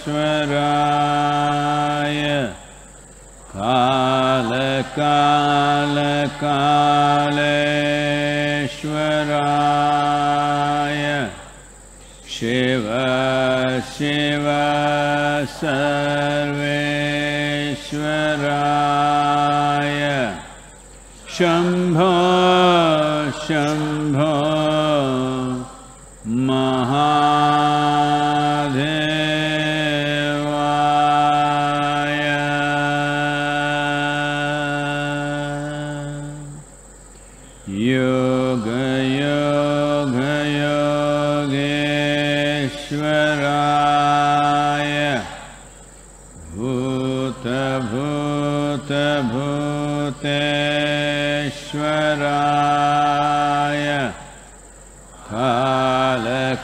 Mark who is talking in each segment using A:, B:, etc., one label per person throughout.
A: श्वराय कालकालकालेश्वराय शिव शिव सर्वेश्वराय शम् य भूत भूत भूतश्वराय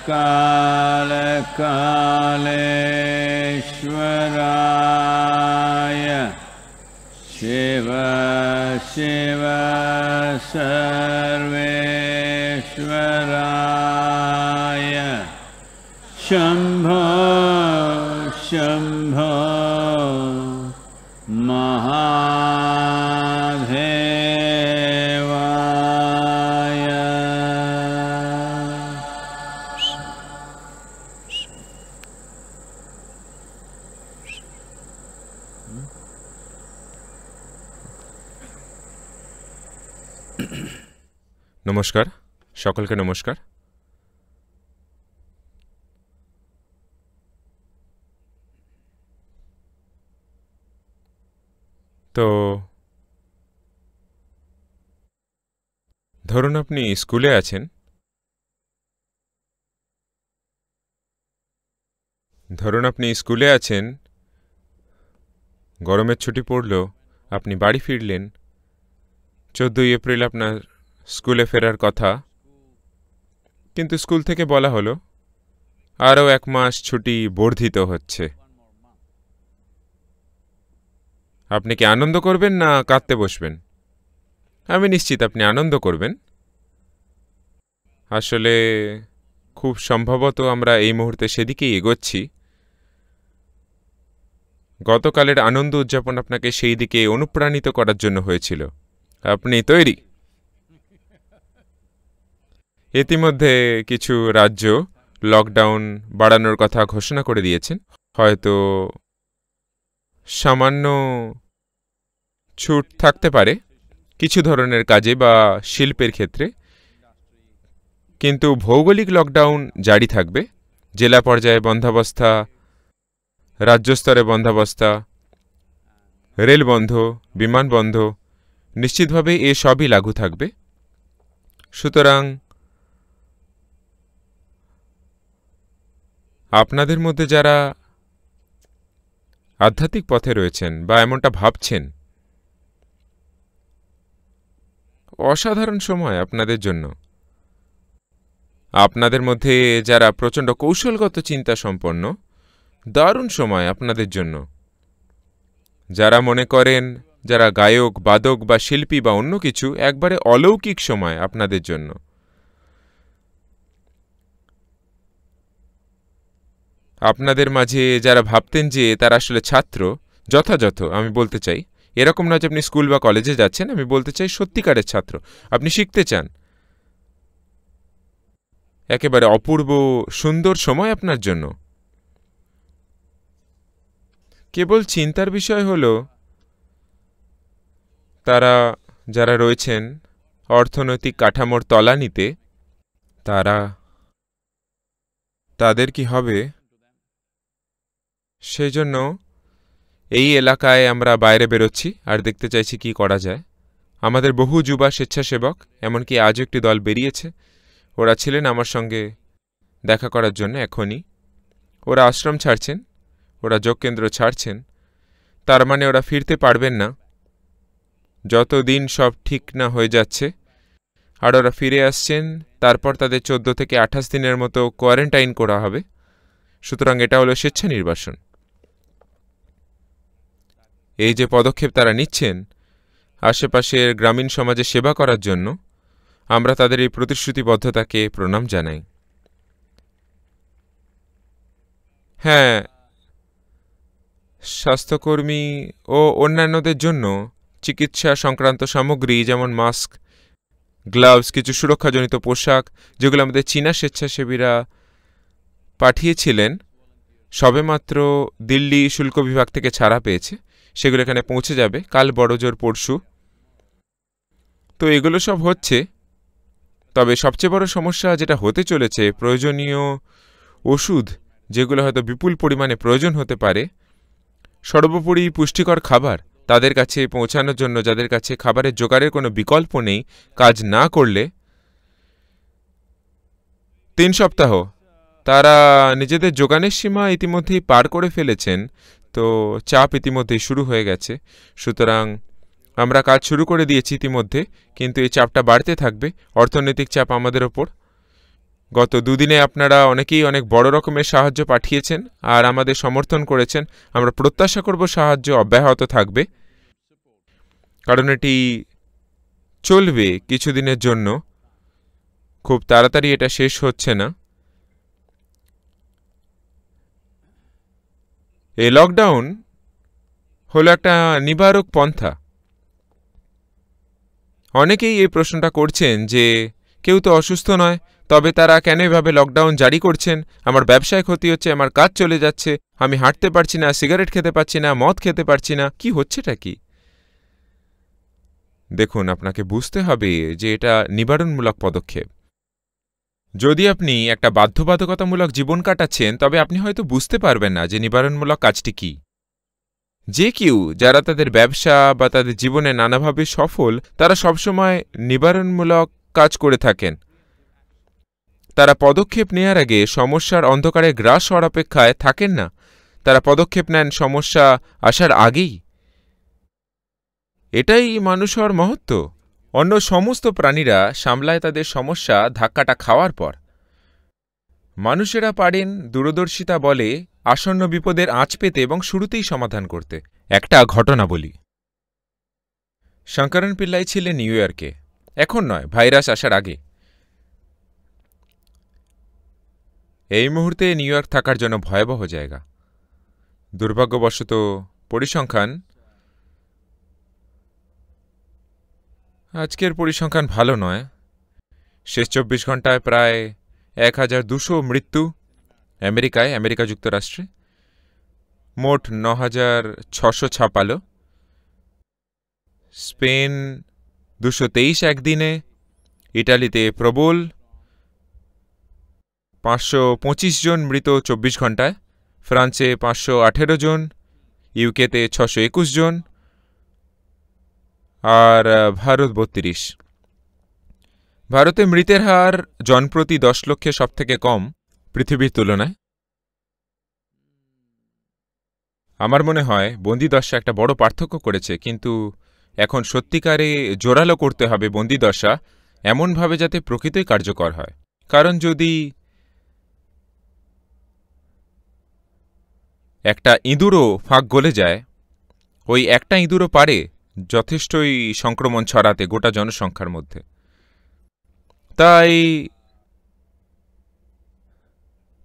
A: कालकालकालराय शेव शम्
B: নমস্কার সকলকে নমস্কার তো ধরুন আপনি স্কুলে আছেন ধরুন আপনি স্কুলে আছেন গরমের ছুটি পড়ল আপনি বাড়ি ফিরলেন চোদ্দোই এপ্রিল আপনার স্কুলে ফেরার কথা কিন্তু স্কুল থেকে বলা হলো আরও এক মাস ছুটি বর্ধিত হচ্ছে আপনি কি আনন্দ করবেন না কাঁদতে বসবেন আমি নিশ্চিত আপনি আনন্দ করবেন আসলে খুব সম্ভবত আমরা এই মুহূর্তে সেদিকেই এগোচ্ছি গতকালের আনন্দ উদযাপন আপনাকে সেই দিকে অনুপ্রাণিত করার জন্য হয়েছিল আপনি তৈরি ইতিমধ্যে কিছু রাজ্য লকডাউন বাড়ানোর কথা ঘোষণা করে দিয়েছেন হয়তো সামান্য ছুট থাকতে পারে কিছু ধরনের কাজে বা শিল্পের ক্ষেত্রে কিন্তু ভৌগোলিক লকডাউন জারি থাকবে জেলা পর্যায়ে বন্ধাবস্থা রাজ্যস্তরে বন্ধাবস্থা রেল বন্ধ বিমান বন্ধ নিশ্চিতভাবে এ সবই লাগু থাকবে সুতরাং আপনাদের মধ্যে যারা আধ্যাত্মিক পথে রয়েছেন বা এমনটা ভাবছেন অসাধারণ সময় আপনাদের জন্য আপনাদের মধ্যে যারা প্রচণ্ড কৌশলগত চিন্তা সম্পন্ন দারুণ সময় আপনাদের জন্য যারা মনে করেন যারা গায়ক বাদক বা শিল্পী বা অন্য কিছু একবারে অলৌকিক সময় আপনাদের জন্য আপনাদের মাঝে যারা ভাবতেন যে তারা আসলে ছাত্র যথাযথ আমি বলতে চাই এরকম নয় যে আপনি স্কুল বা কলেজে যাচ্ছেন আমি বলতে চাই সত্যিকারের ছাত্র আপনি শিখতে চান একেবারে অপূর্ব সুন্দর সময় আপনার জন্য কেবল চিন্তার বিষয় হল তারা যারা রয়েছেন অর্থনৈতিক কাঠামোর তলানিতে তারা তাদের কি হবে সেই জন্য এই এলাকায় আমরা বাইরে বেরোচ্ছি আর দেখতে চাইছি কি করা যায় আমাদের বহু যুবা স্বেচ্ছাসেবক এমনকি আজও একটি দল বেরিয়েছে ওরা ছিলেন আমার সঙ্গে দেখা করার জন্য এখনই ওরা আশ্রম ছাড়ছেন ওরা যোগকেন্দ্র ছাড়ছেন তার মানে ওরা ফিরতে পারবেন না যতদিন সব ঠিক না হয়ে যাচ্ছে আর ওরা ফিরে আসছেন তারপর তাদের চোদ্দো থেকে আঠাশ দিনের মতো কোয়ারেন্টাইন করা হবে সুতরাং এটা হলো স্বেচ্ছা নির্বাসন এই যে পদক্ষেপ তারা নিচ্ছেন আশেপাশের গ্রামীণ সমাজে সেবা করার জন্য আমরা তাদের এই প্রতিশ্রুতিবদ্ধতাকে প্রণাম জানাই হ্যাঁ স্বাস্থ্যকর্মী ও অন্যান্যদের জন্য চিকিৎসা সংক্রান্ত সামগ্রী যেমন মাস্ক গ্লাভস কিছু সুরক্ষাজনিত পোশাক যেগুলো আমাদের চীনা স্বেচ্ছাসেবীরা পাঠিয়েছিলেন সবেমাত্র দিল্লি শুল্ক বিভাগ থেকে ছাড়া পেয়েছে সেগুলো এখানে পৌঁছে যাবে কাল বড়জোর পরশু তো এগুলো সব হচ্ছে তবে সবচেয়ে বড় সমস্যা যেটা হতে চলেছে প্রয়োজনীয় ওষুধ যেগুলো হয়তো বিপুল পরিমাণে প্রয়োজন হতে পারে সর্বোপরি পুষ্টিকর খাবার তাদের কাছে পৌঁছানোর জন্য যাদের কাছে খাবারের জোগাড়ের কোনো বিকল্প নেই কাজ না করলে তিন সপ্তাহ তারা নিজেদের যোগানের সীমা ইতিমধ্যেই পার করে ফেলেছেন তো চাপ ইতিমধ্যেই শুরু হয়ে গেছে সুতরাং আমরা কাজ শুরু করে দিয়েছি ইতিমধ্যে কিন্তু এই চাপটা বাড়তে থাকবে অর্থনৈতিক চাপ আমাদের ওপর গত দুদিনে আপনারা অনেকেই অনেক বড় রকমের সাহায্য পাঠিয়েছেন আর আমাদের সমর্থন করেছেন আমরা প্রত্যাশা করব সাহায্য অব্যাহত থাকবে কারণ এটি চলবে কিছুদিনের জন্য খুব তাড়াতাড়ি এটা শেষ হচ্ছে না এই লকডাউন হলো একটা নিবারক পন্থা অনেকেই এই প্রশ্নটা করছেন যে কেউ তো অসুস্থ নয় তবে তারা কেন এভাবে লকডাউন জারি করছেন আমার ব্যবসায় ক্ষতি হচ্ছে আমার কাজ চলে যাচ্ছে আমি হাঁটতে পারছি না সিগারেট খেতে পারছি না মদ খেতে পারছি না কি হচ্ছেটা কি দেখুন আপনাকে বুঝতে হবে যে এটা নিবারণমূলক পদক্ষেপ যদি আপনি একটা বাধ্যবাধকতামূলক জীবন কাটাচ্ছেন তবে আপনি হয়তো বুঝতে পারবেন না যে নিবারণমূলক কাজটি কী যে কেউ যারা তাদের ব্যবসা বা তাদের জীবনে নানাভাবে সফল তারা সবসময় নিবারণমূলক কাজ করে থাকেন তারা পদক্ষেপ নেয়ার আগে সমস্যার অন্ধকারে গ্রাস হওয়ার অপেক্ষায় থাকেন না তারা পদক্ষেপ নেন সমস্যা আসার আগেই এটাই মানুষ হওয়ার মহত্ব অন্য সমস্ত প্রাণীরা সামলায় তাদের সমস্যা ধাক্কাটা খাওয়ার পর মানুষেরা পারেন দূরদর্শিতা বলে আসন্ন বিপদের আঁচ পেতে এবং শুরুতেই সমাধান করতে একটা ঘটনা বলি শঙ্করণ পিল্লাই ছিলেন নিউ ইয়র্কে এখন নয় ভাইরাস আসার আগে এই মুহূর্তে নিউ ইয়র্ক থাকার জন্য ভয়াবহ জায়গা দুর্ভাগ্যবশত পরিসংখ্যান আজকের পরিসংখ্যান ভালো নয় শেষ চব্বিশ ঘন্টায় প্রায় এক হাজার দুশো মৃত্যু আমেরিকায় আমেরিকা যুক্তরাষ্ট্রে মোট ন হাজার ছশো ছাপালো স্পেন দুশো তেইশ একদিনে ইটালিতে প্রবল পাঁচশো পঁচিশ জন মৃত চব্বিশ ঘন্টায় ফ্রান্সে পাঁচশো আঠেরো জন ইউকেতে ছশো একুশ জন আর ভারত বত্রিশ ভারতে মৃতের হার জনপ্রতি দশ লক্ষে সবথেকে কম পৃথিবীর তুলনায় আমার মনে হয় বন্দিদশা একটা বড় পার্থক্য করেছে কিন্তু এখন সত্যিকারে জোরালো করতে হবে বন্দিদশা এমনভাবে যাতে প্রকৃতই কার্যকর হয় কারণ যদি একটা ইঁদুরও ফাঁক গলে যায় ওই একটা ইঁদুরও পারে যথেষ্টই সংক্রমণ ছড়াতে গোটা জনসংখ্যার মধ্যে তাই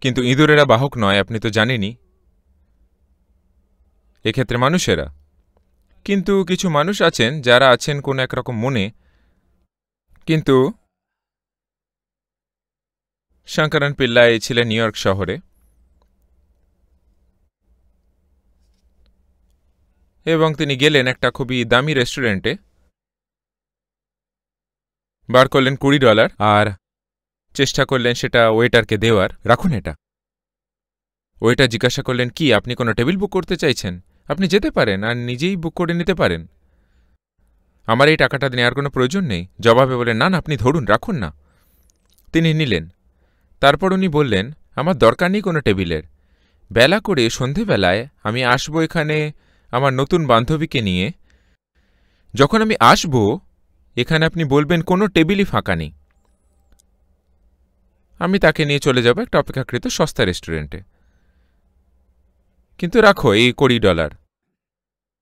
B: কিন্তু ইঁদুরেরা বাহক নয় আপনি তো জানেনই এক্ষেত্রে মানুষেরা কিন্তু কিছু মানুষ আছেন যারা আছেন কোনো একরকম মনে কিন্তু শঙ্করণ পিল্লাই ছিলেন নিউ ইয়র্ক শহরে এবং তিনি গেলেন একটা খুবই দামি রেস্টুরেন্টে বার করলেন কুড়ি ডলার আর চেষ্টা করলেন সেটা ওয়েটারকে দেওয়ার রাখুন এটা ওয়েটার জিজ্ঞাসা করলেন কি আপনি কোনো টেবিল বুক করতে চাইছেন আপনি যেতে পারেন আর নিজেই বুক করে নিতে পারেন আমার এই টাকাটা নেওয়ার কোনো প্রয়োজন নেই জবাবে বলেন না আপনি ধরুন রাখুন না তিনি নিলেন তারপর উনি বললেন আমার দরকার নেই কোনো টেবিলের বেলা করে সন্ধেবেলায় আমি আসবো এখানে আমার নতুন বান্ধবীকে নিয়ে যখন আমি আসব এখানে আপনি বলবেন কোনো টেবিলই ফাঁকা নেই আমি তাকে নিয়ে চলে যাব একটা অপেক্ষাকৃত সস্তা রেস্টুরেন্টে কিন্তু রাখো এই কুড়ি ডলার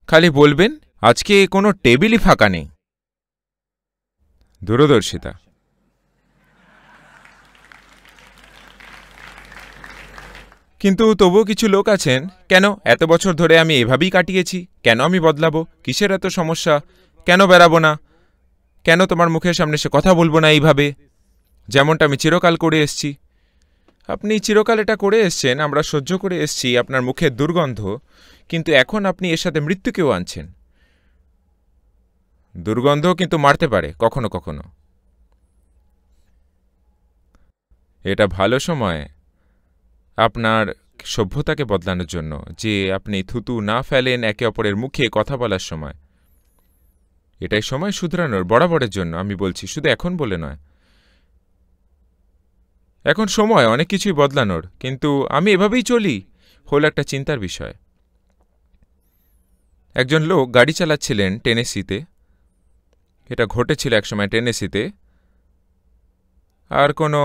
B: খালি বলবেন আজকে কোনো টেবিলই ফাঁকা নেই দূরদর্শিতা কিন্তু তবুও কিছু লোক আছেন কেন এত বছর ধরে আমি এভাবেই কাটিয়েছি কেন আমি বদলাবো কিসের এত সমস্যা কেন বেড়াবো না কেন তোমার মুখের সামনে সে কথা বলবো না এইভাবে যেমনটা আমি চিরকাল করে এসছি আপনি চিরকাল এটা করে এসছেন আমরা সহ্য করে এসছি আপনার মুখের দুর্গন্ধ কিন্তু এখন আপনি এর সাথে মৃত্যুকেও আনছেন দুর্গন্ধ কিন্তু মারতে পারে কখনো কখনো এটা ভালো সময় আপনার সভ্যতাকে বদলানোর জন্য যে আপনি থুতু না ফেলেন একে অপরের মুখে কথা বলার সময় এটাই সময় শুধরানোর বরাবরের জন্য আমি বলছি শুধু এখন বলে নয় এখন সময় অনেক কিছুই বদলানোর কিন্তু আমি এভাবেই চলি হল একটা চিন্তার বিষয় একজন লোক গাড়ি চালাচ্ছিলেন টেনেসিতে এটা ঘটেছিল একসময় টেনেসিতে আর কোনো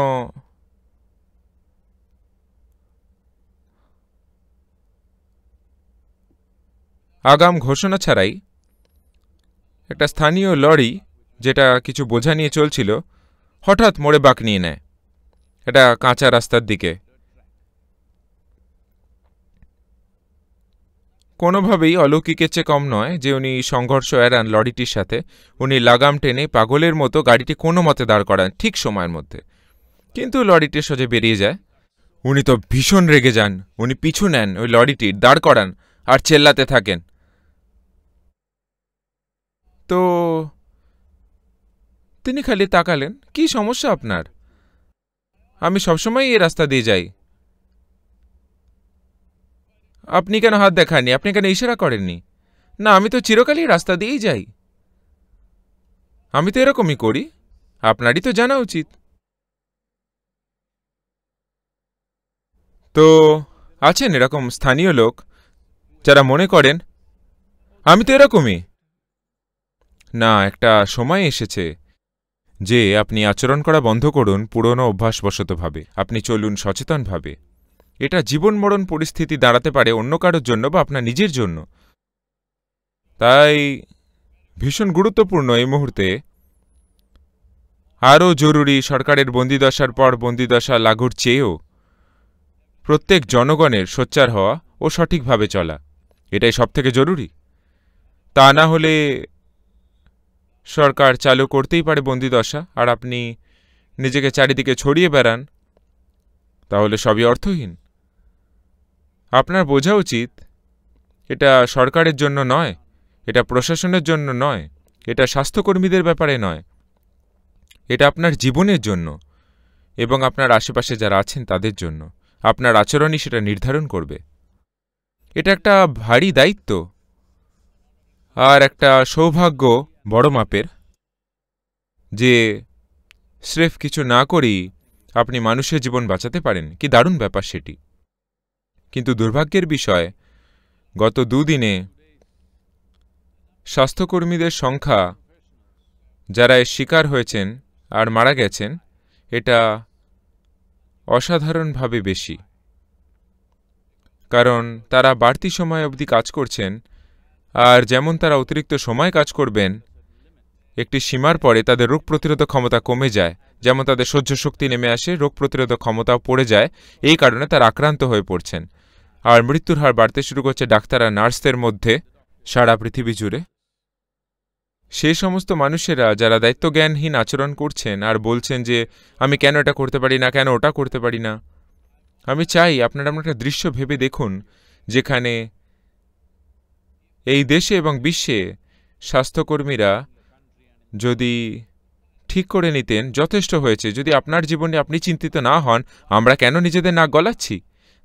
B: আগাম ঘোষণা ছাড়াই একটা স্থানীয় লরি যেটা কিছু বোঝা নিয়ে চলছিল হঠাৎ মোড়ে বাঁক নিয়ে নেয় এটা কাঁচা রাস্তার দিকে কোনোভাবেই অলৌকিকের চেয়ে কম নয় যে উনি সংঘর্ষ এড়ান লরিটির সাথে উনি লাগাম টেনে পাগলের মতো গাড়িটি কোনো মতে দাঁড় করান ঠিক সময়ের মধ্যে কিন্তু লরিটি সোজে বেরিয়ে যায় উনি তো ভীষণ রেগে যান উনি পিছু নেন ওই লরিটির দাঁড় করান আর চেল্লাতে থাকেন তো তিনি খালি তাকালেন কি সমস্যা আপনার আমি সবসময় এই রাস্তা দিয়ে যাই আপনি কেন হাত দেখাননি আপনি কেন ইশারা করেননি না আমি তো চিরকালই রাস্তা দিয়েই যাই আমি তো এরকমই করি আপনারই তো জানা উচিত তো আছেন এরকম স্থানীয় লোক যারা মনে করেন আমি তো এরকমই না একটা সময় এসেছে যে আপনি আচরণ করা বন্ধ করুন পুরনো অভ্যাসবশতভাবে আপনি চলুন সচেতনভাবে এটা জীবন মরণ পরিস্থিতি দাঁড়াতে পারে অন্য কারোর জন্য বা আপনার নিজের জন্য তাই ভীষণ গুরুত্বপূর্ণ এই মুহূর্তে আরও জরুরি সরকারের বন্দিদশার পর বন্দিদশা লাঘুর চেয়েও প্রত্যেক জনগণের সোচ্চার হওয়া ও সঠিকভাবে চলা এটাই সবথেকে জরুরি তা না হলে সরকার চালু করতেই পারে বন্দিদশা আর আপনি নিজেকে চারিদিকে ছড়িয়ে বেড়ান তাহলে সবই অর্থহীন আপনার বোঝা উচিত এটা সরকারের জন্য নয় এটা প্রশাসনের জন্য নয় এটা স্বাস্থ্যকর্মীদের ব্যাপারে নয় এটা আপনার জীবনের জন্য এবং আপনার আশেপাশে যারা আছেন তাদের জন্য আপনার আচরণই সেটা নির্ধারণ করবে এটা একটা ভারী দায়িত্ব আর একটা সৌভাগ্য বড় মাপের যে স্রেফ কিছু না করেই আপনি মানুষের জীবন বাঁচাতে পারেন কি দারুণ ব্যাপার সেটি কিন্তু দুর্ভাগ্যের বিষয় গত দুদিনে স্বাস্থ্যকর্মীদের সংখ্যা যারা এর শিকার হয়েছেন আর মারা গেছেন এটা অসাধারণভাবে বেশি কারণ তারা বাড়তি সময় অবধি কাজ করছেন আর যেমন তারা অতিরিক্ত সময় কাজ করবেন একটি সীমার পরে তাদের রোগ প্রতিরোধক ক্ষমতা কমে যায় যেমন তাদের সহ্য শক্তি নেমে আসে রোগ প্রতিরোধক ক্ষমতাও পড়ে যায় এই কারণে তারা আক্রান্ত হয়ে পড়ছেন আর মৃত্যুর হার বাড়তে শুরু করছে ডাক্তার আর নার্সদের মধ্যে সারা পৃথিবী জুড়ে সেই সমস্ত মানুষেরা যারা দায়িত্বজ্ঞানহীন আচরণ করছেন আর বলছেন যে আমি কেন এটা করতে পারি না কেন ওটা করতে পারি না আমি চাই আপনারা আপনার একটা দৃশ্য ভেবে দেখুন যেখানে এই দেশে এবং বিশ্বে স্বাস্থ্যকর্মীরা যদি ঠিক করে নিতেন যথেষ্ট হয়েছে যদি আপনার জীবনে আপনি চিন্তিত না হন আমরা কেন নিজেদের নাক গলাচ্ছি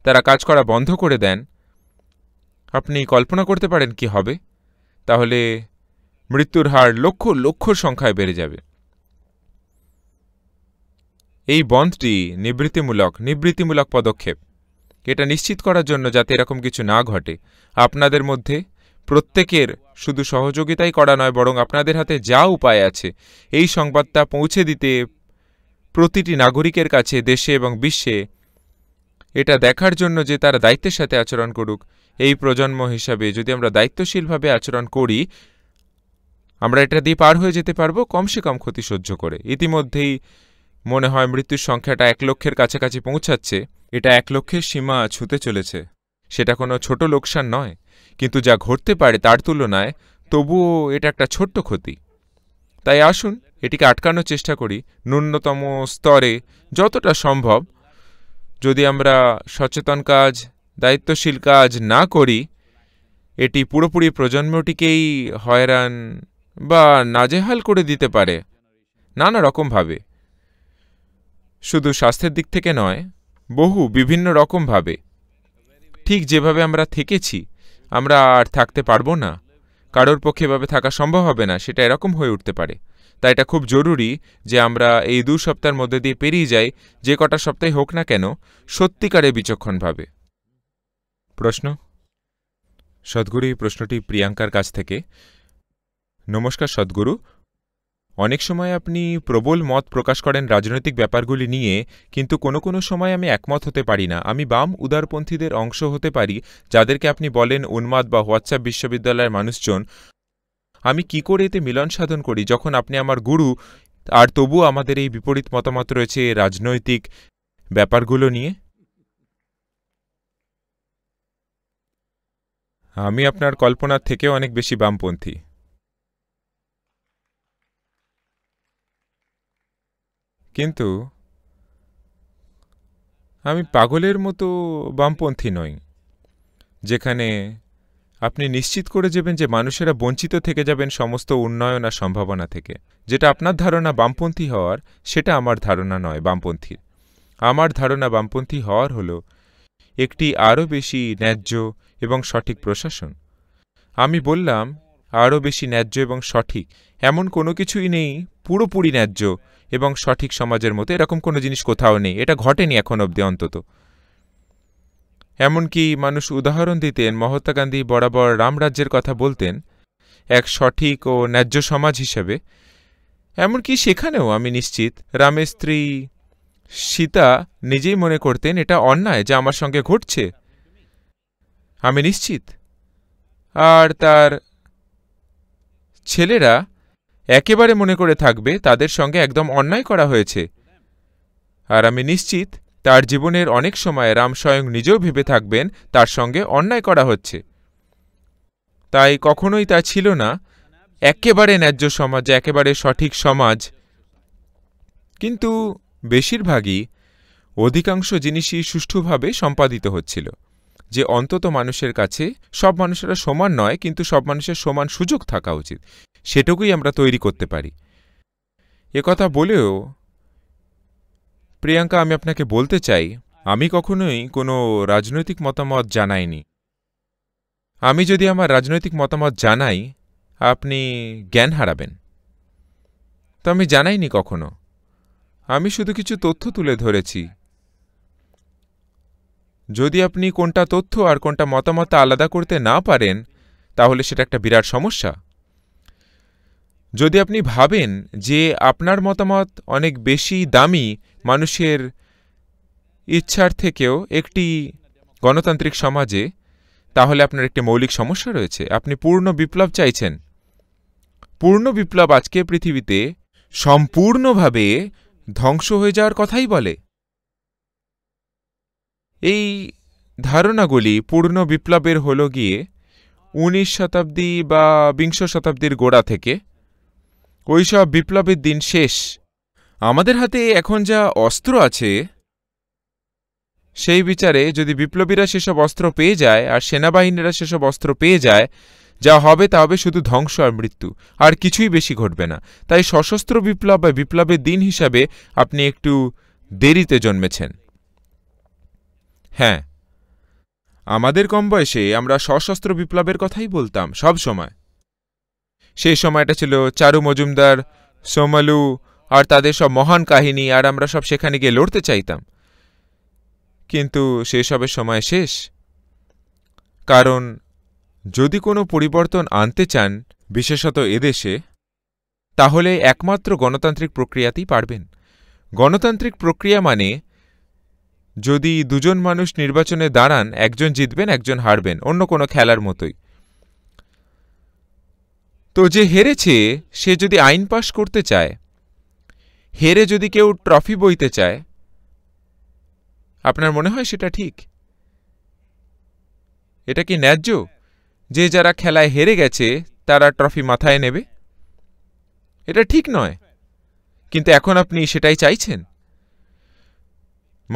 B: তারা কাজ করা বন্ধ করে দেন আপনি কল্পনা করতে পারেন কি হবে তাহলে মৃত্যুর হার লক্ষ লক্ষ সংখ্যায় বেড়ে যাবে এই বন্ধটি নিবৃত্তিমূলক নিবৃত্তিমূলক পদক্ষেপ এটা নিশ্চিত করার জন্য যাতে এরকম কিছু না ঘটে আপনাদের মধ্যে প্রত্যেকের শুধু সহযোগিতাই করা নয় বরং আপনাদের হাতে যা উপায় আছে এই সংবাদটা পৌঁছে দিতে প্রতিটি নাগরিকের কাছে দেশে এবং বিশ্বে এটা দেখার জন্য যে তারা দায়িত্বের সাথে আচরণ করুক এই প্রজন্ম হিসাবে যদি আমরা দায়িত্বশীলভাবে আচরণ করি আমরা এটা দিয়ে পার হয়ে যেতে পারবো কমসে কম ক্ষতি সহ্য করে ইতিমধ্যেই মনে হয় মৃত্যুর সংখ্যাটা এক লক্ষের কাছাকাছি পৌঁছাচ্ছে এটা এক লক্ষের সীমা ছুতে চলেছে সেটা কোনো ছোট লোকসান নয় কিন্তু যা ঘটতে পারে তার তুলনায় তবুও এটা একটা ছোট্ট ক্ষতি তাই আসুন এটিকে আটকানোর চেষ্টা করি ন্যূনতম স্তরে যতটা সম্ভব যদি আমরা সচেতন কাজ দায়িত্বশীল কাজ না করি এটি পুরোপুরি প্রজন্মটিকেই হয়রান বা নাজেহাল করে দিতে পারে নানা রকমভাবে শুধু স্বাস্থ্যের দিক থেকে নয় বহু বিভিন্ন রকমভাবে ঠিক যেভাবে আমরা থেকেছি আমরা আর থাকতে পারবো না কারোর পক্ষে এভাবে থাকা সম্ভব হবে না সেটা এরকম হয়ে উঠতে পারে তাই এটা খুব জরুরি যে আমরা এই দু সপ্তাহের মধ্যে দিয়ে পেরিয়ে যাই যে কটা সপ্তাহে হোক না কেন সত্যিকারে বিচক্ষণভাবে প্রশ্ন সদ্গুরু এই প্রশ্নটি প্রিয়াঙ্কার কাছ থেকে নমস্কার সদ্গুরু অনেক সময় আপনি প্রবল মত প্রকাশ করেন রাজনৈতিক ব্যাপারগুলি নিয়ে কিন্তু কোনো কোনো সময় আমি একমত হতে পারি না আমি বাম উদারপন্থীদের অংশ হতে পারি যাদেরকে আপনি বলেন উন্মাদ বা হোয়াটসঅ্যাপ বিশ্ববিদ্যালয়ের মানুষজন আমি কি করে এতে মিলন সাধন করি যখন আপনি আমার গুরু আর তবু আমাদের এই বিপরীত মতামত রয়েছে রাজনৈতিক ব্যাপারগুলো নিয়ে আমি আপনার কল্পনার থেকে অনেক বেশি বামপন্থী কিন্তু আমি পাগলের মতো বামপন্থী নই যেখানে আপনি নিশ্চিত করে যাবেন যে মানুষেরা বঞ্চিত থেকে যাবেন সমস্ত উন্নয়ন আর সম্ভাবনা থেকে যেটা আপনার ধারণা বামপন্থী হওয়ার সেটা আমার ধারণা নয় বামপন্থীর আমার ধারণা বামপন্থী হওয়ার হল একটি আরও বেশি ন্যায্য এবং সঠিক প্রশাসন আমি বললাম আরও বেশি ন্যায্য এবং সঠিক এমন কোনো কিছুই নেই পুরোপুরি ন্যায্য এবং সঠিক সমাজের মতো এরকম কোনো জিনিস কোথাও নেই এটা ঘটেনি এখন অবধি অন্তত এমনকি মানুষ উদাহরণ দিতেন মহাত্মা গান্ধী বরাবর রামরাজ্যের কথা বলতেন এক সঠিক ও ন্যায্য সমাজ হিসেবে এমনকি সেখানেও আমি নিশ্চিত রামের স্ত্রী সীতা নিজেই মনে করতেন এটা অন্যায় যা আমার সঙ্গে ঘটছে আমি নিশ্চিত আর তার ছেলেরা একেবারে মনে করে থাকবে তাদের সঙ্গে একদম অন্যায় করা হয়েছে আর আমি নিশ্চিত তার জীবনের অনেক সময় রাম স্বয়ং নিজেও ভেবে থাকবেন তার সঙ্গে অন্যায় করা হচ্ছে তাই কখনোই তা ছিল না একেবারে ন্যায্য সমাজ একেবারে সঠিক সমাজ কিন্তু বেশিরভাগই অধিকাংশ জিনিসই সুষ্ঠুভাবে সম্পাদিত হচ্ছিল যে অন্তত মানুষের কাছে সব মানুষেরা সমান নয় কিন্তু সব মানুষের সমান সুযোগ থাকা উচিত সেটুকুই আমরা তৈরি করতে পারি কথা বলেও প্রিয়াঙ্কা আমি আপনাকে বলতে চাই আমি কখনোই কোনো রাজনৈতিক মতামত জানাইনি আমি যদি আমার রাজনৈতিক মতামত জানাই আপনি জ্ঞান হারাবেন তো আমি জানাইনি কখনো আমি শুধু কিছু তথ্য তুলে ধরেছি যদি আপনি কোনটা তথ্য আর কোনটা মতামত আলাদা করতে না পারেন তাহলে সেটা একটা বিরাট সমস্যা যদি আপনি ভাবেন যে আপনার মতামত অনেক বেশি দামি মানুষের ইচ্ছার থেকেও একটি গণতান্ত্রিক সমাজে তাহলে আপনার একটি মৌলিক সমস্যা রয়েছে আপনি পূর্ণ বিপ্লব চাইছেন পূর্ণ বিপ্লব আজকে পৃথিবীতে সম্পূর্ণভাবে ধ্বংস হয়ে যাওয়ার কথাই বলে এই ধারণাগুলি পূর্ণ বিপ্লবের হল গিয়ে উনিশ শতাব্দী বা বিংশ শতাব্দীর গোড়া থেকে ওইসব বিপ্লবের দিন শেষ আমাদের হাতে এখন যা অস্ত্র আছে সেই বিচারে যদি বিপ্লবীরা সেসব অস্ত্র পেয়ে যায় আর সেনাবাহিনীরা সেসব অস্ত্র পেয়ে যায় যা হবে তা হবে শুধু ধ্বংস আর মৃত্যু আর কিছুই বেশি ঘটবে না তাই সশস্ত্র বিপ্লব বা বিপ্লবের দিন হিসাবে আপনি একটু দেরিতে জন্মেছেন হ্যাঁ আমাদের কম বয়সে আমরা সশস্ত্র বিপ্লবের কথাই বলতাম সব সময়। সেই সময়টা ছিল চারু মজুমদার সোমালু আর তাদের সব মহান কাহিনী আর আমরা সব সেখানে গিয়ে লড়তে চাইতাম কিন্তু সেসবের সময় শেষ কারণ যদি কোনো পরিবর্তন আনতে চান বিশেষত এদেশে তাহলে একমাত্র গণতান্ত্রিক প্রক্রিয়াতেই পারবেন গণতান্ত্রিক প্রক্রিয়া মানে যদি দুজন মানুষ নির্বাচনে দাঁড়ান একজন জিতবেন একজন হারবেন অন্য কোনো খেলার মতোই তো যে হেরেছে সে যদি আইন পাশ করতে চায় হেরে যদি কেউ ট্রফি বইতে চায় আপনার মনে হয় সেটা ঠিক এটা কি ন্যায্য যে যারা খেলায় হেরে গেছে তারা ট্রফি মাথায় নেবে এটা ঠিক নয় কিন্তু এখন আপনি সেটাই চাইছেন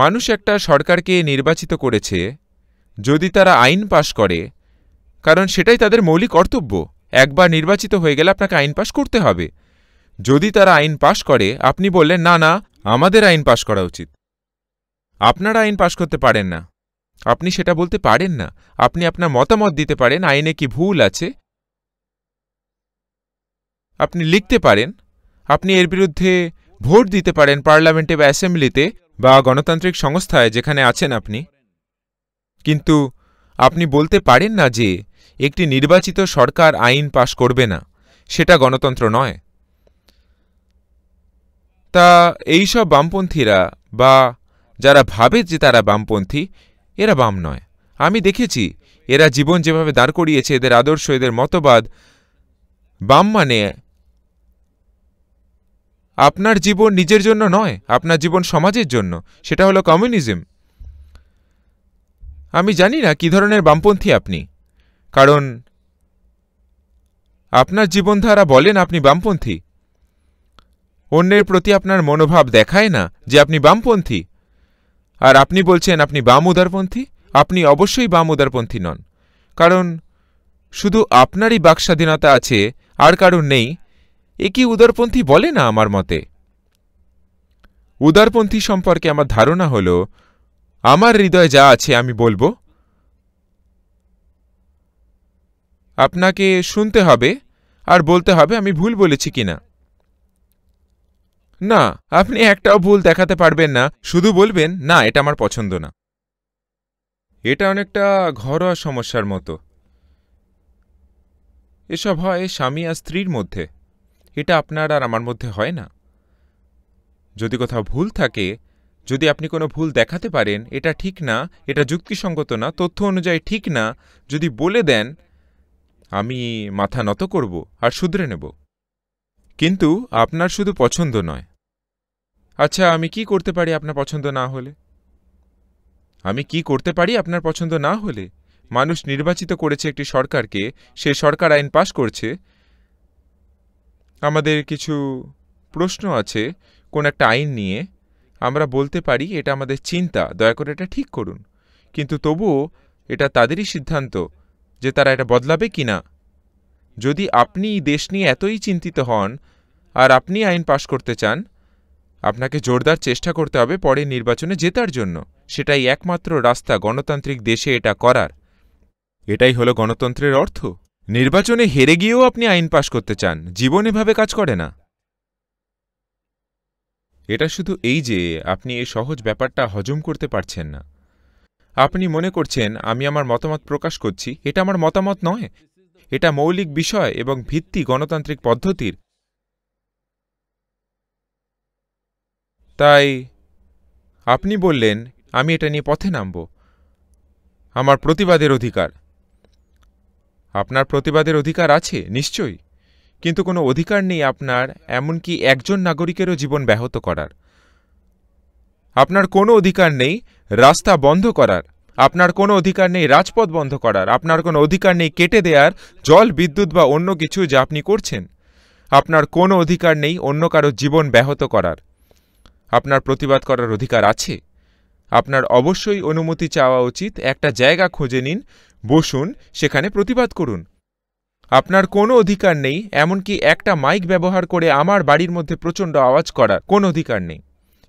B: মানুষ একটা সরকারকে নির্বাচিত করেছে যদি তারা আইন পাশ করে কারণ সেটাই তাদের মৌলিক কর্তব্য একবার নির্বাচিত হয়ে গেলে আপনাকে আইন পাশ করতে হবে যদি তারা আইন পাশ করে আপনি বললেন না না আমাদের আইন পাশ করা উচিত আপনারা আইন পাশ করতে পারেন না আপনি সেটা বলতে পারেন না আপনি আপনার মতামত দিতে পারেন আইনে কি ভুল আছে আপনি লিখতে পারেন আপনি এর বিরুদ্ধে ভোট দিতে পারেন পার্লামেন্টে বা অ্যাসেম্বলিতে বা গণতান্ত্রিক সংস্থায় যেখানে আছেন আপনি কিন্তু আপনি বলতে পারেন না যে একটি নির্বাচিত সরকার আইন পাশ করবে না সেটা গণতন্ত্র নয় তা এইসব বামপন্থীরা বা যারা ভাবে যে তারা বামপন্থী এরা বাম নয় আমি দেখেছি এরা জীবন যেভাবে দাঁড় করিয়েছে এদের আদর্শ এদের মতবাদ বাম মানে আপনার জীবন নিজের জন্য নয় আপনার জীবন সমাজের জন্য সেটা হলো কমিউনিজম আমি জানি না কি ধরনের বামপন্থী আপনি কারণ আপনার জীবনধারা বলেন আপনি বামপন্থী অন্যের প্রতি আপনার মনোভাব দেখায় না যে আপনি বামপন্থী আর আপনি বলছেন আপনি বাম উদারপন্থী আপনি অবশ্যই বাম উদারপন্থী নন কারণ শুধু আপনারই বাকস্বাধীনতা আছে আর কারণ নেই এ কি উদারপন্থী বলে না আমার মতে উদারপন্থী সম্পর্কে আমার ধারণা হল আমার হৃদয়ে যা আছে আমি বলবো আপনাকে শুনতে হবে আর বলতে হবে আমি ভুল বলেছি কিনা না আপনি একটাও ভুল দেখাতে পারবেন না শুধু বলবেন না এটা আমার পছন্দ না এটা অনেকটা ঘরোয়া সমস্যার মতো এসব হয় স্বামী আর স্ত্রীর মধ্যে এটা আপনার আর আমার মধ্যে হয় না যদি কোথাও ভুল থাকে যদি আপনি কোনো ভুল দেখাতে পারেন এটা ঠিক না এটা যুক্তিসঙ্গত না তথ্য অনুযায়ী ঠিক না যদি বলে দেন আমি মাথা নত করব আর শুধরে নেব কিন্তু আপনার শুধু পছন্দ নয় আচ্ছা আমি কি করতে পারি আপনার পছন্দ না হলে আমি কি করতে পারি আপনার পছন্দ না হলে মানুষ নির্বাচিত করেছে একটি সরকারকে সে সরকার আইন পাশ করছে আমাদের কিছু প্রশ্ন আছে কোন একটা আইন নিয়ে আমরা বলতে পারি এটা আমাদের চিন্তা দয়া করে এটা ঠিক করুন কিন্তু তবুও এটা তাদেরই সিদ্ধান্ত যে তারা এটা বদলাবে কি না যদি আপনি দেশ নিয়ে এতই চিন্তিত হন আর আপনি আইন পাশ করতে চান আপনাকে জোরদার চেষ্টা করতে হবে পরে নির্বাচনে জেতার জন্য সেটাই একমাত্র রাস্তা গণতান্ত্রিক দেশে এটা করার এটাই হলো গণতন্ত্রের অর্থ নির্বাচনে হেরে গিয়েও আপনি আইন পাশ করতে চান জীবন এভাবে কাজ করে না এটা শুধু এই যে আপনি এই সহজ ব্যাপারটা হজম করতে পারছেন না আপনি মনে করছেন আমি আমার মতামত প্রকাশ করছি এটা আমার মতামত নয় এটা মৌলিক বিষয় এবং ভিত্তি গণতান্ত্রিক পদ্ধতির তাই আপনি বললেন আমি এটা নিয়ে পথে নামব আমার প্রতিবাদের অধিকার আপনার প্রতিবাদের অধিকার আছে নিশ্চয়ই কিন্তু কোনো অধিকার নেই আপনার এমনকি একজন নাগরিকেরও জীবন ব্যাহত করার আপনার কোনো অধিকার নেই রাস্তা বন্ধ করার আপনার কোনো অধিকার নেই রাজপথ বন্ধ করার আপনার কোনো অধিকার নেই কেটে দেওয়ার জল বিদ্যুৎ বা অন্য কিছু যা আপনি করছেন আপনার কোনো অধিকার নেই অন্য কারো জীবন ব্যাহত করার আপনার প্রতিবাদ করার অধিকার আছে আপনার অবশ্যই অনুমতি চাওয়া উচিত একটা জায়গা খুঁজে নিন বসুন সেখানে প্রতিবাদ করুন আপনার কোনো অধিকার নেই এমনকি একটা মাইক ব্যবহার করে আমার বাড়ির মধ্যে প্রচণ্ড আওয়াজ করার কোন অধিকার নেই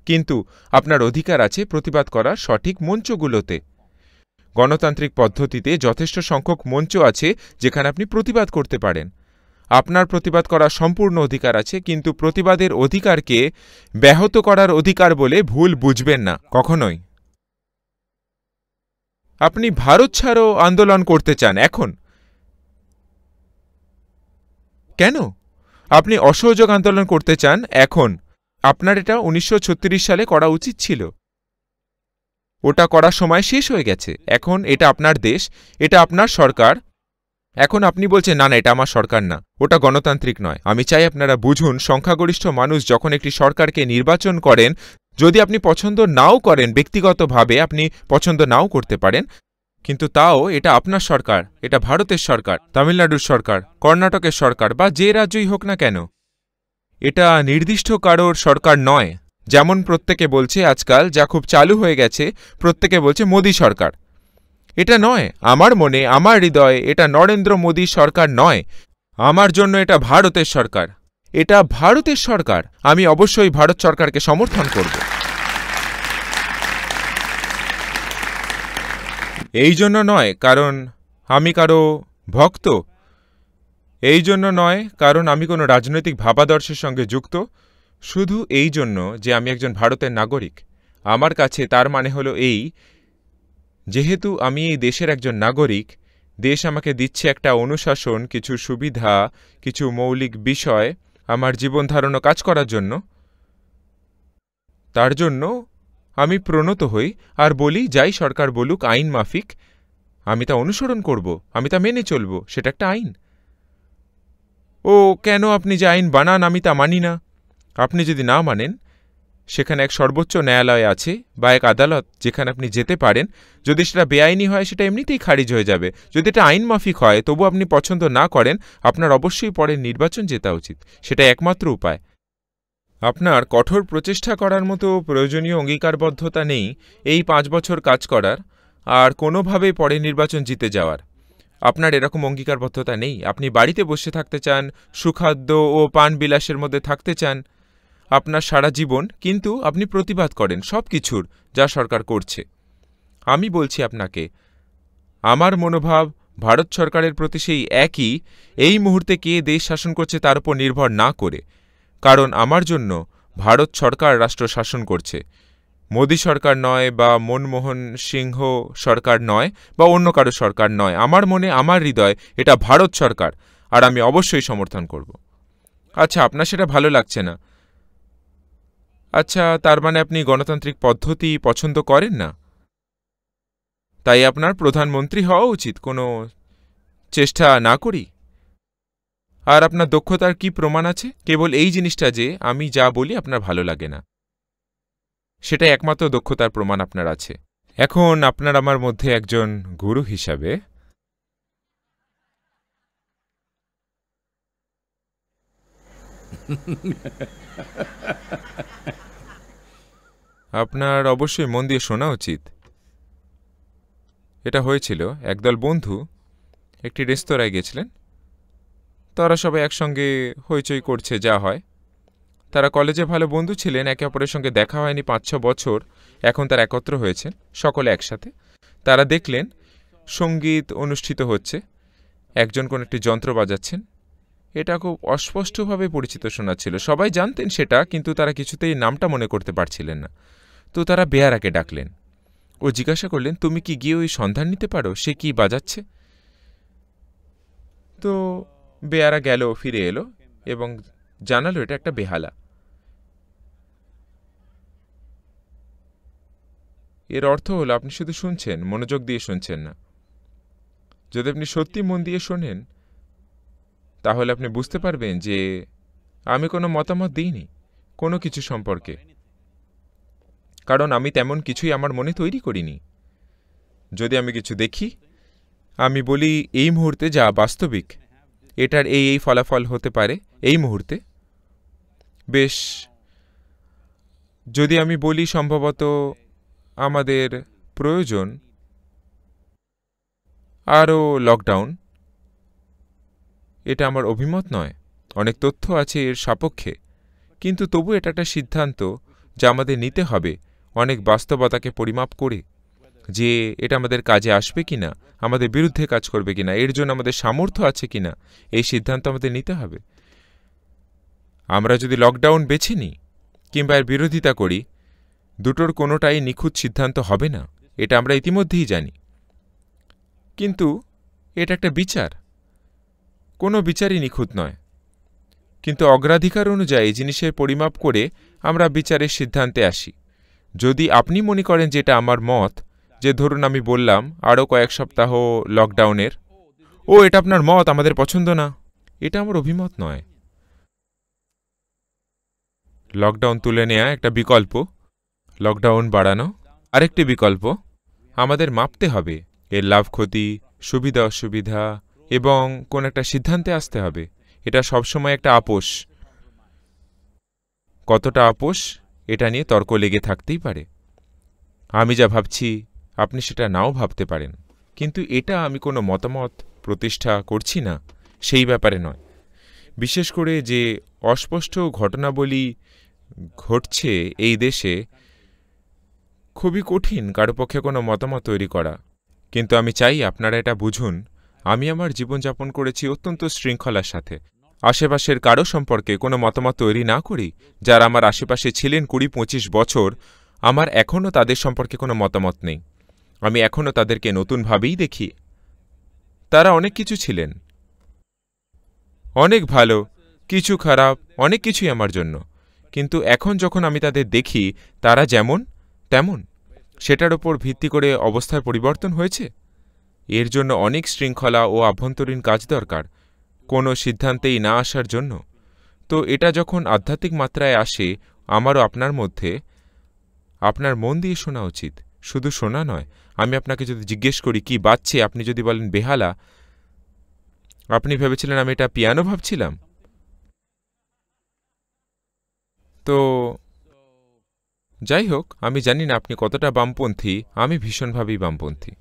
B: কিন্তু আপনার অধিকার আছে প্রতিবাদ করার সঠিক মঞ্চগুলোতে গণতান্ত্রিক পদ্ধতিতে যথেষ্ট সংখ্যক মঞ্চ আছে যেখানে আপনি প্রতিবাদ করতে পারেন আপনার প্রতিবাদ করার সম্পূর্ণ অধিকার আছে কিন্তু প্রতিবাদের অধিকারকে ব্যাহত করার অধিকার বলে ভুল বুঝবেন না কখনোই আপনি ভারত ছাড়ো আন্দোলন করতে চান এখন কেন আপনি অসহযোগ আন্দোলন করতে চান এখন আপনার এটা উনিশশো সালে করা উচিত ছিল ওটা করার সময় শেষ হয়ে গেছে এখন এটা আপনার দেশ এটা আপনার সরকার এখন আপনি বলছেন না না এটা আমার সরকার না ওটা গণতান্ত্রিক নয় আমি চাই আপনারা বুঝুন সংখ্যাগরিষ্ঠ মানুষ যখন একটি সরকারকে নির্বাচন করেন যদি আপনি পছন্দ নাও করেন ব্যক্তিগতভাবে আপনি পছন্দ নাও করতে পারেন কিন্তু তাও এটা আপনার সরকার এটা ভারতের সরকার তামিলনাড়ুর সরকার কর্ণাটকের সরকার বা যে রাজ্যই হোক না কেন এটা নির্দিষ্ট কারোর সরকার নয় যেমন প্রত্যেকে বলছে আজকাল যা খুব চালু হয়ে গেছে প্রত্যেকে বলছে মোদী সরকার এটা নয় আমার মনে আমার হৃদয়ে এটা নরেন্দ্র মোদী সরকার নয় আমার জন্য এটা ভারতের সরকার এটা ভারতের সরকার আমি অবশ্যই ভারত সরকারকে সমর্থন করব এই জন্য নয় কারণ আমি কারো ভক্ত এই জন্য নয় কারণ আমি কোনো রাজনৈতিক ভাবাদর্শের সঙ্গে যুক্ত শুধু এই জন্য যে আমি একজন ভারতের নাগরিক আমার কাছে তার মানে হলো এই যেহেতু আমি এই দেশের একজন নাগরিক দেশ আমাকে দিচ্ছে একটা অনুশাসন কিছু সুবিধা কিছু মৌলিক বিষয় আমার জীবন ধারণ কাজ করার জন্য তার জন্য আমি প্রণত হই আর বলি যাই সরকার বলুক আইন মাফিক আমি তা অনুসরণ করব আমি তা মেনে চলব সেটা একটা আইন ও কেন আপনি যে আইন বানান আমি তা মানি না আপনি যদি না মানেন সেখানে এক সর্বোচ্চ ন্যায়ালয় আছে বা এক আদালত যেখানে আপনি যেতে পারেন যদি সেটা বেআইনি হয় সেটা এমনিতেই খারিজ হয়ে যাবে যদি এটা আইন মাফিক হয় তবু আপনি পছন্দ না করেন আপনার অবশ্যই পরে নির্বাচন জেতা উচিত সেটা একমাত্র উপায় আপনার কঠোর প্রচেষ্টা করার মতো প্রয়োজনীয় অঙ্গীকারবদ্ধতা নেই এই পাঁচ বছর কাজ করার আর কোনোভাবেই পরে নির্বাচন জিতে যাওয়ার আপনার এরকম অঙ্গীকারবদ্ধতা নেই আপনি বাড়িতে বসে থাকতে চান সুখাদ্য ও পান বিলাসের মধ্যে থাকতে চান আপনার সারা জীবন কিন্তু আপনি প্রতিবাদ করেন সব কিছুর যা সরকার করছে আমি বলছি আপনাকে আমার মনোভাব ভারত সরকারের প্রতি সেই একই এই মুহূর্তে কে দেশ শাসন করছে তার উপর নির্ভর না করে কারণ আমার জন্য ভারত সরকার রাষ্ট্র শাসন করছে মোদী সরকার নয় বা মনমোহন সিংহ সরকার নয় বা অন্য কারো সরকার নয় আমার মনে আমার হৃদয় এটা ভারত সরকার আর আমি অবশ্যই সমর্থন করব আচ্ছা আপনার সেটা ভালো লাগছে না আচ্ছা তার মানে আপনি গণতান্ত্রিক পদ্ধতি পছন্দ করেন না তাই আপনার প্রধানমন্ত্রী হওয়া উচিত কোনো চেষ্টা না করি আর আপনার দক্ষতার কি প্রমাণ আছে কেবল এই জিনিসটা যে আমি যা বলি আপনার ভালো লাগে না সেটা একমাত্র দক্ষতার প্রমাণ আপনার আছে এখন আপনার আমার মধ্যে একজন গুরু হিসাবে আপনার অবশ্যই মন দিয়ে শোনা উচিত এটা হয়েছিল একদল বন্ধু একটি রেস্তোরাঁয় গেছিলেন তারা সবাই একসঙ্গে হইচই করছে যা হয় তারা কলেজে ভালো বন্ধু ছিলেন একে অপরের সঙ্গে দেখা হয়নি পাঁচ ছ বছর এখন তারা একত্র হয়েছেন সকলে একসাথে তারা দেখলেন সঙ্গীত অনুষ্ঠিত হচ্ছে একজন কোন একটি যন্ত্র বাজাচ্ছেন এটা খুব অস্পষ্টভাবে পরিচিত শোনাচ্ছিল সবাই জানতেন সেটা কিন্তু তারা কিছুতেই নামটা মনে করতে পারছিলেন না তো তারা বেয়ারাকে ডাকলেন ও জিজ্ঞাসা করলেন তুমি কি গিয়ে ওই সন্ধান নিতে পারো সে কি বাজাচ্ছে তো বেয়ারা গেল ফিরে এলো এবং জানালো এটা একটা বেহালা এর অর্থ হলো আপনি শুধু শুনছেন মনোযোগ দিয়ে শুনছেন না যদি আপনি সত্যি মন দিয়ে শোনেন তাহলে আপনি বুঝতে পারবেন যে আমি কোনো মতামত দিইনি কোনো কিছু সম্পর্কে কারণ আমি তেমন কিছুই আমার মনে তৈরি করিনি যদি আমি কিছু দেখি আমি বলি এই মুহূর্তে যা বাস্তবিক এটার এই এই ফলাফল হতে পারে এই মুহূর্তে বেশ যদি আমি বলি সম্ভবত আমাদের প্রয়োজন আরও লকডাউন এটা আমার অভিমত নয় অনেক তথ্য আছে এর সাপক্ষে কিন্তু তবু এটা একটা সিদ্ধান্ত যা আমাদের নিতে হবে অনেক বাস্তবতাকে পরিমাপ করে যে এটা আমাদের কাজে আসবে কি না আমাদের বিরুদ্ধে কাজ করবে কি না এর জন্য আমাদের সামর্থ্য আছে কি না এই সিদ্ধান্ত আমাদের নিতে হবে আমরা যদি লকডাউন বেছে নিই কিংবা এর বিরোধিতা করি দুটোর কোনোটাই নিখুঁত সিদ্ধান্ত হবে না এটা আমরা ইতিমধ্যেই জানি কিন্তু এটা একটা বিচার কোনো বিচারই নিখুঁত নয় কিন্তু অগ্রাধিকার অনুযায়ী জিনিসের পরিমাপ করে আমরা বিচারের সিদ্ধান্তে আসি যদি আপনি মনে করেন যেটা আমার মত যে ধরুন আমি বললাম আরও কয়েক সপ্তাহ লকডাউনের ও এটা আপনার মত আমাদের পছন্দ না এটা আমার অভিমত নয় লকডাউন তুলে নেয়া একটা বিকল্প লকডাউন বাড়ানো আরেকটি বিকল্প আমাদের মাপতে হবে এর লাভ ক্ষতি সুবিধা অসুবিধা এবং কোন একটা সিদ্ধান্তে আসতে হবে এটা সবসময় একটা আপোষ কতটা আপোষ এটা নিয়ে তর্ক লেগে থাকতেই পারে আমি যা ভাবছি আপনি সেটা নাও ভাবতে পারেন কিন্তু এটা আমি কোনো মতামত প্রতিষ্ঠা করছি না সেই ব্যাপারে নয় বিশেষ করে যে অস্পষ্ট ঘটনাবলী ঘটছে এই দেশে খুবই কঠিন কারো পক্ষে কোনো মতামত তৈরি করা কিন্তু আমি চাই আপনারা এটা বুঝুন আমি আমার জীবনযাপন করেছি অত্যন্ত শৃঙ্খলার সাথে আশেপাশের কারো সম্পর্কে কোনো মতামত তৈরি না করি যারা আমার আশেপাশে ছিলেন কুড়ি পঁচিশ বছর আমার এখনও তাদের সম্পর্কে কোনো মতামত নেই আমি এখনও তাদেরকে নতুনভাবেই দেখি তারা অনেক কিছু ছিলেন অনেক ভালো কিছু খারাপ অনেক কিছুই আমার জন্য কিন্তু এখন যখন আমি তাদের দেখি তারা যেমন তেমন সেটার ওপর ভিত্তি করে অবস্থার পরিবর্তন হয়েছে এর জন্য অনেক শৃঙ্খলা ও আভ্যন্তরীণ কাজ দরকার কোনো সিদ্ধান্তেই না আসার জন্য তো এটা যখন আধ্যাত্মিক মাত্রায় আসে আমারও আপনার মধ্যে আপনার মন দিয়ে শোনা উচিত শুধু শোনা নয় আমি আপনাকে যদি জিজ্ঞেস করি কি বাজছে আপনি যদি বলেন বেহালা আপনি ভেবেছিলেন আমি এটা পিয়ানো ভাবছিলাম তো যাই হোক আমি জানি না আপনি কতটা বামপন্থী আমি ভীষণভাবেই বামপন্থী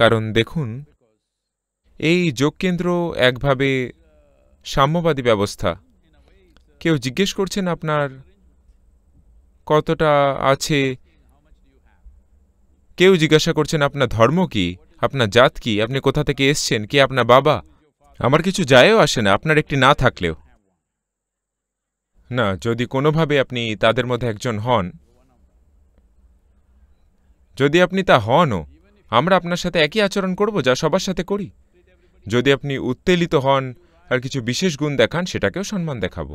B: কারণ দেখুন এই যোগকেন্দ্র একভাবে সাম্যবাদী ব্যবস্থা কেউ জিজ্ঞেস করছেন আপনার কতটা আছে কেউ জিজ্ঞাসা করছেন আপনার ধর্ম কি আপনার জাত কি আপনি কোথা থেকে এসছেন কি আপনার বাবা আমার কিছু যায়ও আসে না আপনার একটি না থাকলেও না যদি কোনোভাবে আপনি তাদের মধ্যে একজন হন যদি আপনি তা হনও আমরা আপনার সাথে একই আচরণ করব যা সবার সাথে করি যদি আপনি উত্তেলিত হন আর কিছু বিশেষ গুণ দেখান সেটাকেও সম্মান দেখাবো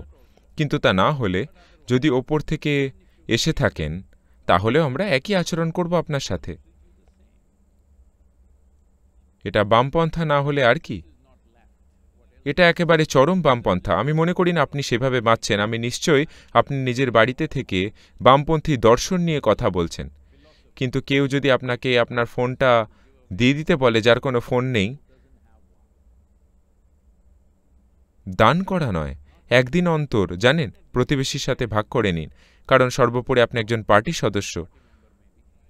B: কিন্তু তা না হলে যদি ওপর থেকে এসে থাকেন তাহলেও আমরা একই আচরণ করব আপনার সাথে এটা বামপন্থা না হলে আর কি এটা একেবারে চরম বামপন্থা আমি মনে করি না আপনি সেভাবে বাঁচছেন আমি নিশ্চয়ই আপনি নিজের বাড়িতে থেকে বামপন্থী দর্শন নিয়ে কথা বলছেন কিন্তু কেউ যদি আপনাকে আপনার ফোনটা দিয়ে দিতে বলে যার কোনো ফোন নেই দান করা নয় একদিন অন্তর জানেন প্রতিবেশীর সাথে ভাগ করে নিন কারণ সর্বোপরি আপনি একজন পার্টি সদস্য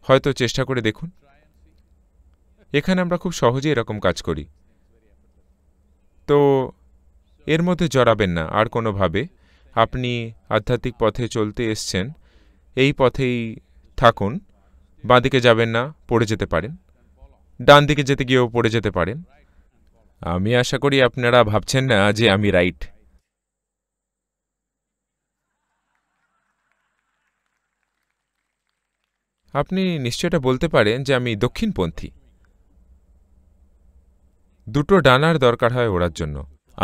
B: হয়তো চেষ্টা করে দেখুন এখানে আমরা খুব সহজে এরকম কাজ করি তো এর মধ্যে জড়াবেন না আর কোনোভাবে আপনি আধ্যাত্মিক পথে চলতে এসছেন এই পথেই থাকুন বাঁদিকে যাবেন না পড়ে যেতে পারেন ডান দিকে যেতে গিয়েও পড়ে যেতে পারেন আমি আশা করি আপনারা ভাবছেন না যে আমি রাইট আপনি নিশ্চয়টা বলতে পারেন যে আমি দক্ষিণপন্থী দুটো ডানার দরকার হয় ওড়ার জন্য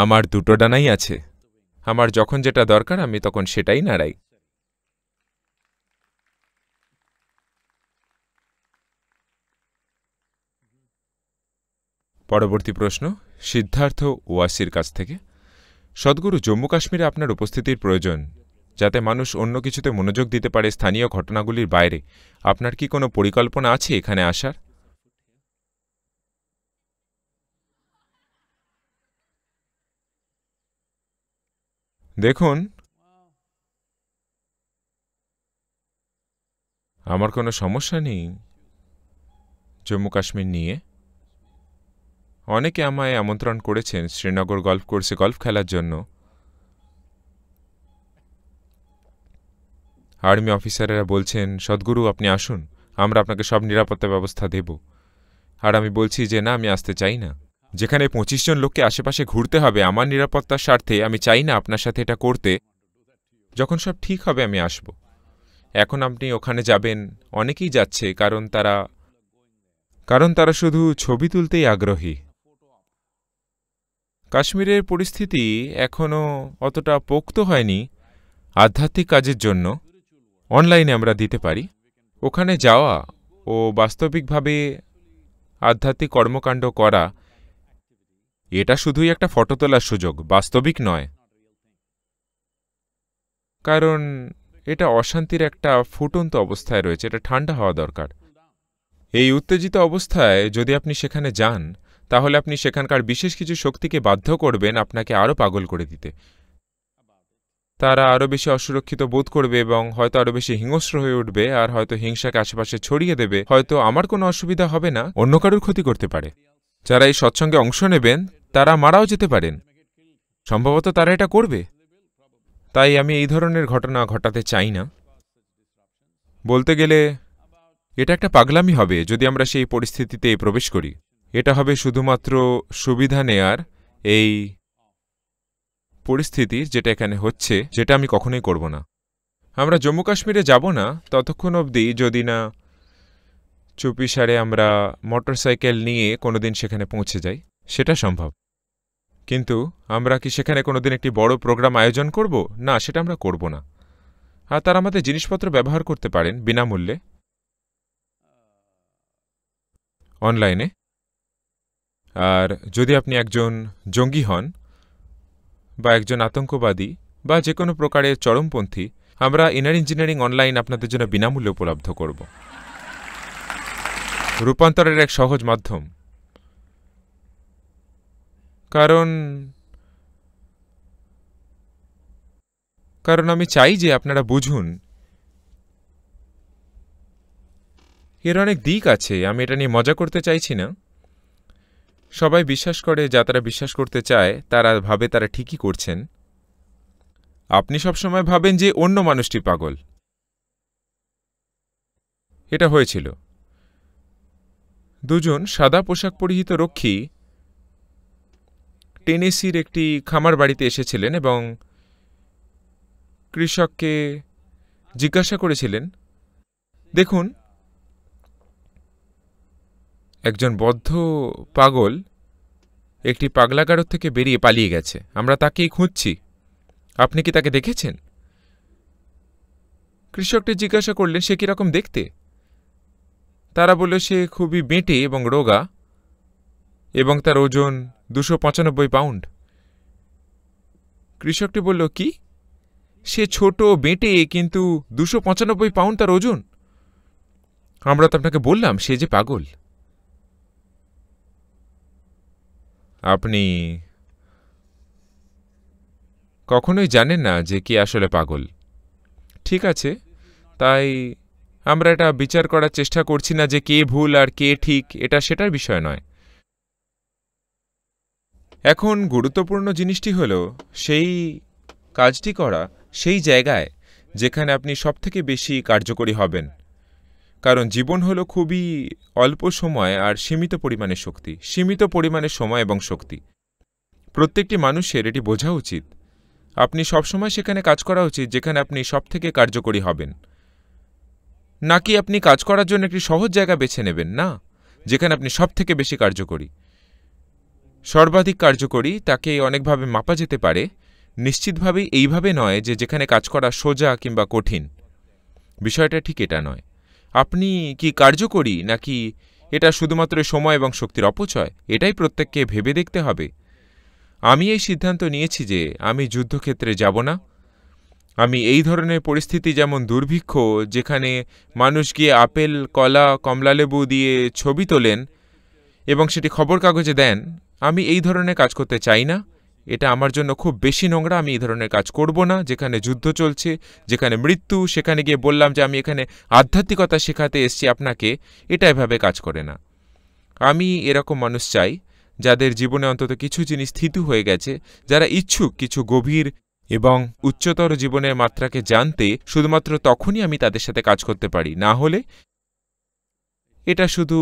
B: আমার দুটো ডানাই আছে আমার যখন যেটা দরকার আমি তখন সেটাই নাড়াই পরবর্তী প্রশ্ন সিদ্ধার্থ ওয়াসির কাছ থেকে সদ্গুরু জম্মু কাশ্মীরে আপনার উপস্থিতির প্রয়োজন যাতে মানুষ অন্য কিছুতে মনোযোগ দিতে পারে স্থানীয় ঘটনাগুলির বাইরে আপনার কি কোনো পরিকল্পনা আছে এখানে আসার দেখুন আমার কোনো সমস্যা নেই জম্মু কাশ্মীর নিয়ে অনেকে আমায় আমন্ত্রণ করেছেন শ্রীনগর গল্ফ কোর্সে গল্ফ খেলার জন্য আর্মি অফিসারেরা বলছেন সদ্গুরু আপনি আসুন আমরা আপনাকে সব নিরাপত্তা ব্যবস্থা দেব আর আমি বলছি যে না আমি আসতে চাই না যেখানে পঁচিশ জন লোককে আশেপাশে ঘুরতে হবে আমার নিরাপত্তার স্বার্থে আমি চাই না আপনার সাথে এটা করতে যখন সব ঠিক হবে আমি আসব এখন আপনি ওখানে যাবেন অনেকেই যাচ্ছে কারণ তারা কারণ তারা শুধু ছবি তুলতেই আগ্রহী কাশ্মীরের পরিস্থিতি এখনও অতটা পোক্ত হয়নি আধ্যাত্মিক কাজের জন্য অনলাইনে আমরা দিতে পারি ওখানে যাওয়া ও বাস্তবিকভাবে আধ্যাত্মিক কর্মকাণ্ড করা এটা শুধুই একটা ফটো তোলার সুযোগ বাস্তবিক নয় কারণ এটা অশান্তির একটা ফুটন্ত অবস্থায় রয়েছে এটা ঠান্ডা হওয়া দরকার এই উত্তেজিত অবস্থায় যদি আপনি সেখানে যান তাহলে আপনি সেখানকার বিশেষ কিছু শক্তিকে বাধ্য করবেন আপনাকে আরও পাগল করে দিতে তারা আরও বেশি অসুরক্ষিত বোধ করবে এবং হয়তো আরও বেশি হিংস্র হয়ে উঠবে আর হয়তো হিংসাকে আশেপাশে ছড়িয়ে দেবে হয়তো আমার কোনো অসুবিধা হবে না অন্য কারোর ক্ষতি করতে পারে যারা এই সৎসঙ্গে অংশ নেবেন তারা মারাও যেতে পারেন সম্ভবত তারা এটা করবে তাই আমি এই ধরনের ঘটনা ঘটাতে চাই না বলতে গেলে এটা একটা পাগলামি হবে যদি আমরা সেই পরিস্থিতিতে প্রবেশ করি এটা হবে শুধুমাত্র সুবিধা নেয়ার এই পরিস্থিতির যেটা এখানে হচ্ছে যেটা আমি কখনোই করব না আমরা জম্মু কাশ্মীরে যাব না ততক্ষণ অবধি যদি না চুপিসারে আমরা মোটরসাইকেল নিয়ে কোনোদিন সেখানে পৌঁছে যাই সেটা সম্ভব কিন্তু আমরা কি সেখানে কোনোদিন একটি বড় প্রোগ্রাম আয়োজন করব না সেটা আমরা করব না আর তারা আমাদের জিনিসপত্র ব্যবহার করতে পারেন বিনামূল্যে অনলাইনে আর যদি আপনি একজন জঙ্গি হন বা একজন আতঙ্কবাদী বা যে কোনো প্রকারের চরমপন্থী আমরা ইনার ইঞ্জিনিয়ারিং অনলাইন আপনাদের জন্য বিনামূল্যে উপলব্ধ করব রূপান্তরের এক সহজ মাধ্যম কারণ কারণ আমি চাই যে আপনারা বুঝুন এর অনেক দিক আছে আমি এটা নিয়ে মজা করতে চাইছি না সবাই বিশ্বাস করে যা তারা বিশ্বাস করতে চায় তারা ভাবে তারা ঠিকই করছেন আপনি সবসময় ভাবেন যে অন্য মানুষটি পাগল এটা হয়েছিল দুজন সাদা পোশাক পরিহিত রক্ষী টেনেসির একটি খামার বাড়িতে এসেছিলেন এবং কৃষককে জিজ্ঞাসা করেছিলেন দেখুন একজন বদ্ধ পাগল একটি পাগলাগারদ থেকে বেরিয়ে পালিয়ে গেছে আমরা তাকেই খুঁজছি আপনি কি তাকে দেখেছেন কৃষকটি জিজ্ঞাসা করলেন সে কীরকম দেখতে তারা বলল সে খুবই বেঁটে এবং রোগা এবং তার ওজন দুশো পঁচানব্বই পাউন্ড কৃষকটি বলল কি সে ছোট বেঁটে কিন্তু দুশো পঁচানব্বই পাউন্ড তার ওজন আমরা তো আপনাকে বললাম সে যে পাগল আপনি কখনোই জানেন না যে কি আসলে পাগল ঠিক আছে তাই আমরা এটা বিচার করার চেষ্টা করছি না যে কে ভুল আর কে ঠিক এটা সেটার বিষয় নয় এখন গুরুত্বপূর্ণ জিনিসটি হল সেই কাজটি করা সেই জায়গায় যেখানে আপনি সবথেকে বেশি কার্যকরী হবেন কারণ জীবন হলো খুবই অল্প সময় আর সীমিত পরিমাণে শক্তি সীমিত পরিমাণে সময় এবং শক্তি প্রত্যেকটি মানুষের এটি বোঝা উচিত আপনি সবসময় সেখানে কাজ করা উচিত যেখানে আপনি সবথেকে কার্যকরী হবেন নাকি আপনি কাজ করার জন্য একটি সহজ জায়গা বেছে নেবেন না যেখানে আপনি সবথেকে বেশি কার্যকরী সর্বাধিক কার্যকরী তাকে অনেকভাবে মাপা যেতে পারে নিশ্চিতভাবেই এইভাবে নয় যে যেখানে কাজ করা সোজা কিংবা কঠিন বিষয়টা ঠিক এটা নয় আপনি কি কার্যকরী নাকি এটা শুধুমাত্র সময় এবং শক্তির অপচয় এটাই প্রত্যেককে ভেবে দেখতে হবে আমি এই সিদ্ধান্ত নিয়েছি যে আমি যুদ্ধক্ষেত্রে যাব না আমি এই ধরনের পরিস্থিতি যেমন দুর্ভিক্ষ যেখানে মানুষ গিয়ে আপেল কলা কমলালেবু দিয়ে ছবি তোলেন এবং সেটি খবর কাগজে দেন আমি এই ধরনের কাজ করতে চাই না এটা আমার জন্য খুব বেশি নোংরা আমি এই ধরনের কাজ করব না যেখানে যুদ্ধ চলছে যেখানে মৃত্যু সেখানে গিয়ে বললাম যে আমি এখানে আধ্যাত্মিকতা শেখাতে এসছি আপনাকে এটা এভাবে কাজ করে না আমি এরকম মানুষ চাই যাদের জীবনে অন্তত কিছু জিনিস থিতু হয়ে গেছে যারা ইচ্ছুক কিছু গভীর এবং উচ্চতর জীবনের মাত্রাকে জানতে শুধুমাত্র তখনই আমি তাদের সাথে কাজ করতে পারি না হলে এটা শুধু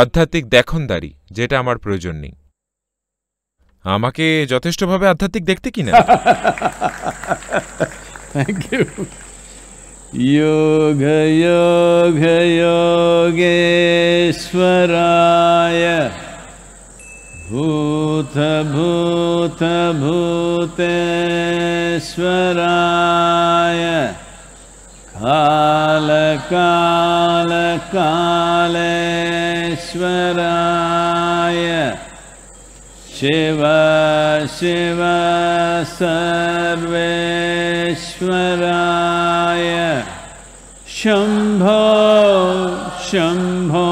B: আধ্যাত্মিক দেখনদারি যেটা আমার প্রয়োজন নেই আমাকে যথেষ্টভাবে আধ্যাত্মিক দেখতে কিনা
A: থ্যাংক ইউ ভূত योग योगेश्वराय भूत भूत भूतेश्वराय श्वराय शिव शिव सर्वराय शम्भो शम्भो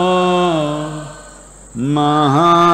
A: महा